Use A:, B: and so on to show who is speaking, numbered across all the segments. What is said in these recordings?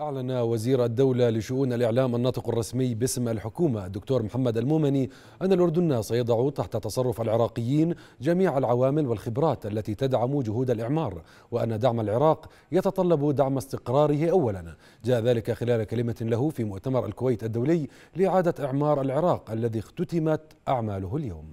A: أعلن وزير الدولة لشؤون الإعلام الناطق الرسمي باسم الحكومة الدكتور محمد المومني أن الأردن سيضع تحت تصرف العراقيين جميع العوامل والخبرات التي تدعم جهود الإعمار وأن دعم العراق يتطلب دعم استقراره أولا جاء ذلك خلال كلمة له في مؤتمر الكويت الدولي لإعادة إعمار العراق الذي اختتمت أعماله اليوم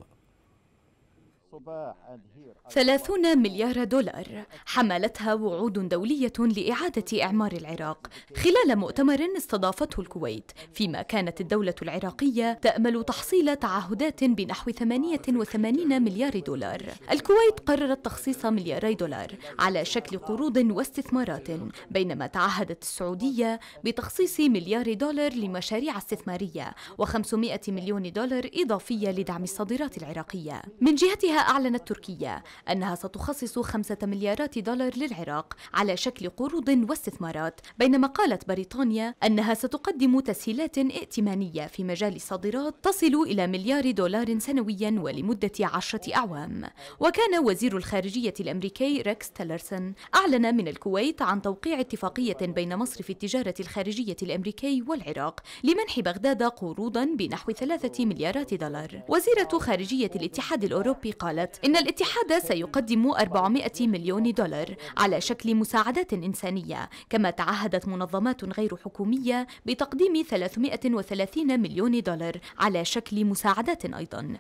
B: ثلاثون مليار دولار حملتها وعود دولية لإعادة إعمار العراق خلال مؤتمر استضافته الكويت فيما كانت الدولة العراقية تأمل تحصيل تعهدات بنحو 88 مليار دولار الكويت قررت تخصيص ملياري دولار على شكل قروض واستثمارات بينما تعهدت السعودية بتخصيص مليار دولار لمشاريع استثمارية و500 مليون دولار إضافية لدعم الصادرات العراقية من جهتها أعلنت تركيا أنها ستخصص خمسة مليارات دولار للعراق على شكل قروض واستثمارات بينما قالت بريطانيا أنها ستقدم تسهيلات ائتمانية في مجال الصادرات تصل إلى مليار دولار سنويا ولمدة عشرة أعوام وكان وزير الخارجية الأمريكي ريكس تيلرسون أعلن من الكويت عن توقيع اتفاقية بين مصرف التجارة الخارجية الأمريكي والعراق لمنح بغداد قروضا بنحو ثلاثة مليارات دولار وزيرة خارجية الاتحاد الأوروبي قالت قالت إن الاتحاد سيقدم 400 مليون دولار على شكل مساعدات إنسانية كما تعهدت منظمات غير حكومية بتقديم 330 مليون دولار على شكل مساعدات أيضا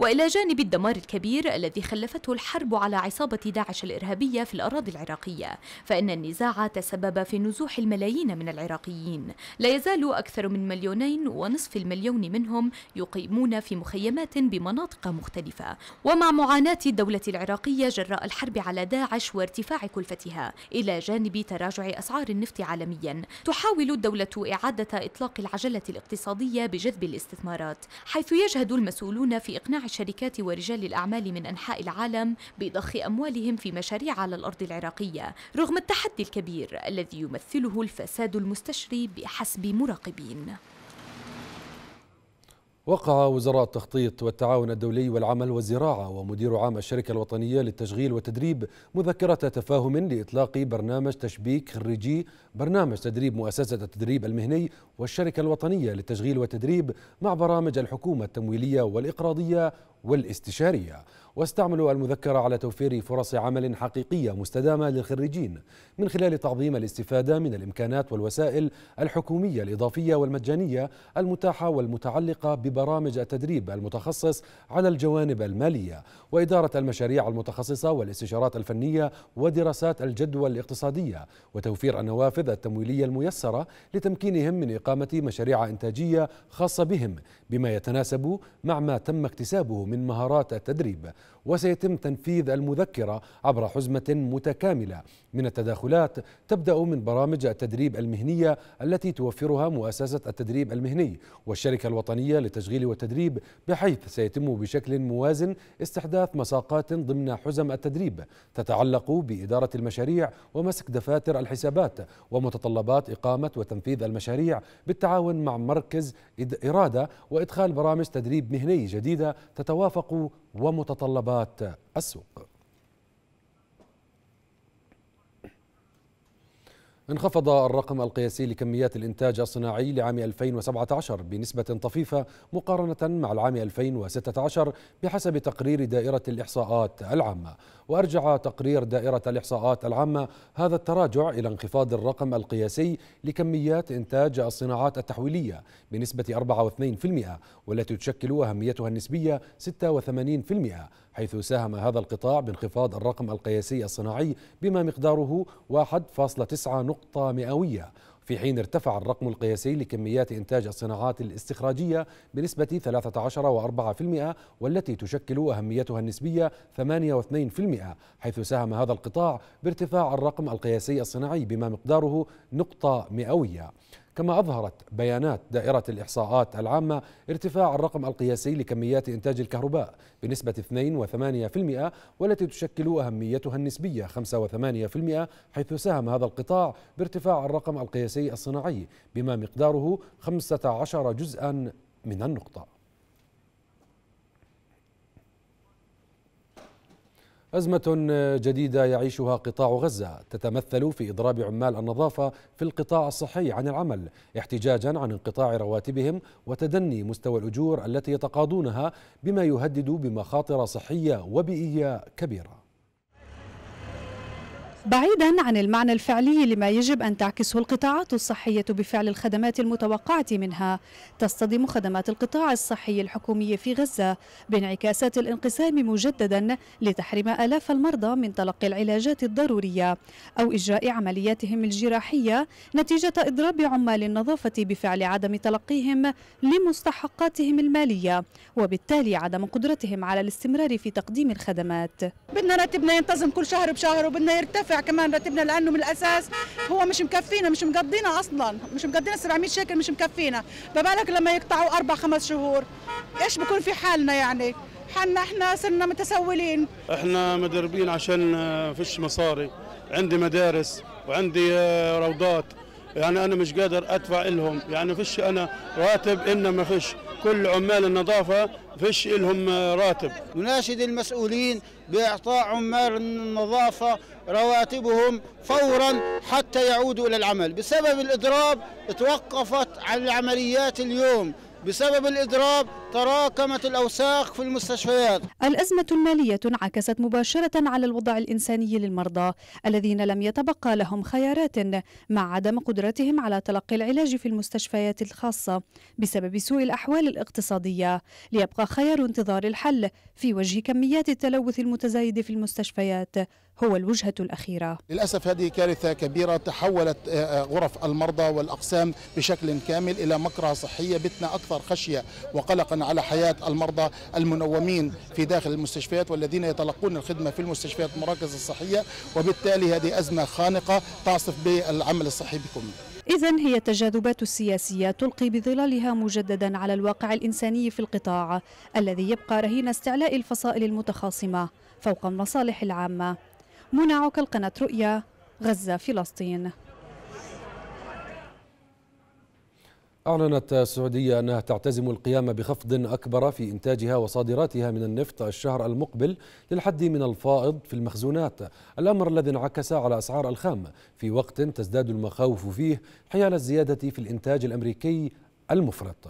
B: وإلى جانب الدمار الكبير الذي خلفته الحرب على عصابة داعش الإرهابية في الأراضي العراقية فإن النزاع تسبب في نزوح الملايين من العراقيين لا يزال أكثر من مليونين ونصف المليون منهم يقيمون في مخيمات بمناطق مختلفة ومع معاناة الدولة العراقية جراء الحرب على داعش وارتفاع كلفتها إلى جانب تراجع أسعار النفط عالميا تحاول الدولة إعادة إطلاق العجلة الاقتصادية بجذب الاستثمارات حيث يجهد المسؤولون في إقناع الشركات ورجال الأعمال من أنحاء العالم بضخ أموالهم في مشاريع على الأرض العراقية رغم التحدي الكبير الذي يمثله الفساد المستشري بحسب مراقبين
A: وقع وزراء التخطيط والتعاون الدولي والعمل والزراعة ومدير عام الشركة الوطنية للتشغيل والتدريب مذكرة تفاهم لإطلاق برنامج تشبيك خريجي برنامج تدريب مؤسسة التدريب المهني والشركة الوطنية للتشغيل والتدريب مع برامج الحكومة التمويلية والإقراضية والاستشارية واستعملوا المذكرة على توفير فرص عمل حقيقية مستدامة للخريجين من خلال تعظيم الاستفادة من الإمكانات والوسائل الحكومية الإضافية والمجانية المتاحة والمتعلقة ببرامج التدريب المتخصص على الجوانب المالية وإدارة المشاريع المتخصصة والاستشارات الفنية ودراسات الجدوى الاقتصادية وتوفير النوافذ التمويلية الميسرة لتمكينهم من إقامة مشاريع إنتاجية خاصة بهم بما يتناسب مع ما تم اكتسابه من مهارات التدريب وسيتم تنفيذ المذكرة عبر حزمة متكاملة من التداخلات تبدأ من برامج التدريب المهنية التي توفرها مؤسسة التدريب المهني والشركة الوطنية للتشغيل والتدريب بحيث سيتم بشكل موازن استحداث مساقات ضمن حزم التدريب تتعلق بإدارة المشاريع ومسك دفاتر الحسابات ومتطلبات إقامة وتنفيذ المشاريع بالتعاون مع مركز إرادة وإدخال برامج تدريب مهني جديدة تتوافق ومتطلبات السوق انخفض الرقم القياسي لكميات الإنتاج الصناعي لعام 2017 بنسبة طفيفة مقارنة مع العام 2016 بحسب تقرير دائرة الإحصاءات العامة وأرجع تقرير دائرة الإحصاءات العامة هذا التراجع إلى انخفاض الرقم القياسي لكميات إنتاج الصناعات التحويلية بنسبة 4.2% والتي تشكل أهميتها النسبية 86% حيث ساهم هذا القطاع بانخفاض الرقم القياسي الصناعي بما مقداره 1.9 نقطة مئوية في حين ارتفع الرقم القياسي لكميات إنتاج الصناعات الاستخراجية بنسبة 13.4% والتي تشكل أهميتها النسبية 8.2% حيث ساهم هذا القطاع بارتفاع الرقم القياسي الصناعي بما مقداره نقطة مئوية كما أظهرت بيانات دائرة الإحصاءات العامة ارتفاع الرقم القياسي لكميات إنتاج الكهرباء بنسبة 2.8% والتي تشكل أهميتها النسبية 5.8% حيث ساهم هذا القطاع بارتفاع الرقم القياسي الصناعي بما مقداره 15 جزءا من النقطه أزمة جديدة يعيشها قطاع غزة تتمثل في إضراب عمال النظافة في القطاع الصحي عن العمل احتجاجا عن انقطاع رواتبهم وتدني مستوى الأجور التي يتقاضونها بما يهدد بمخاطر صحية وبيئية كبيرة
C: بعيدا عن المعنى الفعلي لما يجب أن تعكسه القطاعات الصحية بفعل الخدمات المتوقعة منها تصطدم خدمات القطاع الصحي الحكومي في غزة بانعكاسات الانقسام مجددا لتحريم آلاف المرضى من تلقي العلاجات الضرورية أو إجراء عملياتهم الجراحية نتيجة إضراب عمال النظافة بفعل عدم تلقيهم لمستحقاتهم المالية وبالتالي عدم قدرتهم على الاستمرار في تقديم الخدمات بدنا راتبنا ينتظم كل شهر بشهر وبدنا يرتفع ندفع كمان راتبنا لانه من الاساس هو مش مكفينا مش مقضينا اصلا مش مقضينا 700 شيكل مش مكفينا فبالك لما يقطعوا اربع خمس شهور ايش بكون في حالنا يعني حالنا احنا صرنا متسولين احنا مدربين عشان فيش مصاري عندي مدارس وعندي آه، روضات يعني انا مش قادر ادفع لهم يعني فيش انا راتب ان ما فيش كل عمال النظافة فيش لهم آه، راتب نناشد المسؤولين بإعطاء عمال النظافة رواتبهم فورا حتى يعودوا إلى العمل بسبب الإضراب توقفت عن العمليات اليوم بسبب الإضراب تراكمت الأوساخ في المستشفيات الأزمة المالية انعكست مباشرة على الوضع الإنساني للمرضى الذين لم يتبقى لهم خيارات مع عدم قدرتهم على تلقي العلاج في المستشفيات الخاصة بسبب سوء الأحوال الاقتصادية ليبقى خيار انتظار الحل في وجه كميات التلوث المتزايد في المستشفيات هو الوجهة الأخيرة للأسف هذه كارثة كبيرة تحولت آه، آه، غرف المرضى والأقسام بشكل كامل إلى مقرى صحية بتنا أكثر خشية وقلقا على حياة المرضى المنومين في داخل المستشفيات والذين يتلقون الخدمة في المستشفيات المراكز الصحية وبالتالي هذه أزمة خانقة تعصف بالعمل الصحي بكم إذا هي التجاذبات السياسية تلقي بظلالها مجددا على الواقع الإنساني في القطاع الذي يبقى رهين استعلاء الفصائل المتخاصمة فوق المصالح العامة منى عوكل قناة رؤيا غزة فلسطين
A: أعلنت السعودية أنها تعتزم القيام بخفض أكبر في إنتاجها وصادراتها من النفط الشهر المقبل للحد من الفائض في المخزونات الأمر الذي انعكس على أسعار الخام في وقت تزداد المخاوف فيه حيال الزيادة في الإنتاج الأمريكي المفرط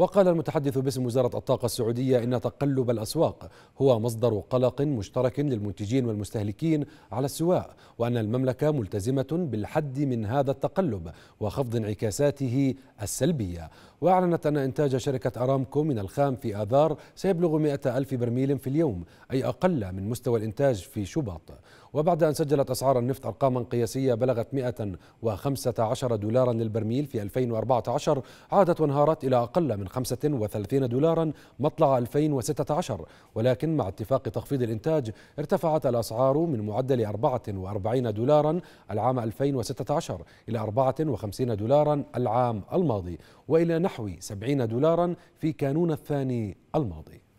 A: وقال المتحدث باسم وزارة الطاقة السعودية إن تقلب الأسواق هو مصدر قلق مشترك للمنتجين والمستهلكين على السواء وأن المملكة ملتزمة بالحد من هذا التقلب وخفض انعكاساته السلبية وأعلنت أن إنتاج شركة أرامكو من الخام في آذار سيبلغ 100 ألف برميل في اليوم أي أقل من مستوى الإنتاج في شباط وبعد أن سجلت أسعار النفط أرقاما قياسية بلغت 115 دولارا للبرميل في 2014 عادت وانهارت إلى أقل من 35 دولارا مطلع 2016 ولكن مع اتفاق تخفيض الإنتاج ارتفعت الأسعار من معدل 44 دولارا العام 2016 إلى 54 دولارا العام الماضي وإلى نحو 70 دولارا في كانون الثاني الماضي